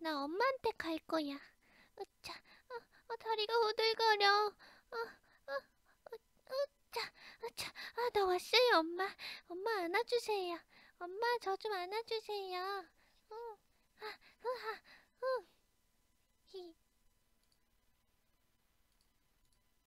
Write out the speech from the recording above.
나 엄마한테 갈 거야. 으차, 어, 어, 다리가 후들거려. 어, 어, 어, 으차, 으차. 아, 나 왔어요, 엄마. 엄마 안아주세요. 엄마 저 좀 안아주세요.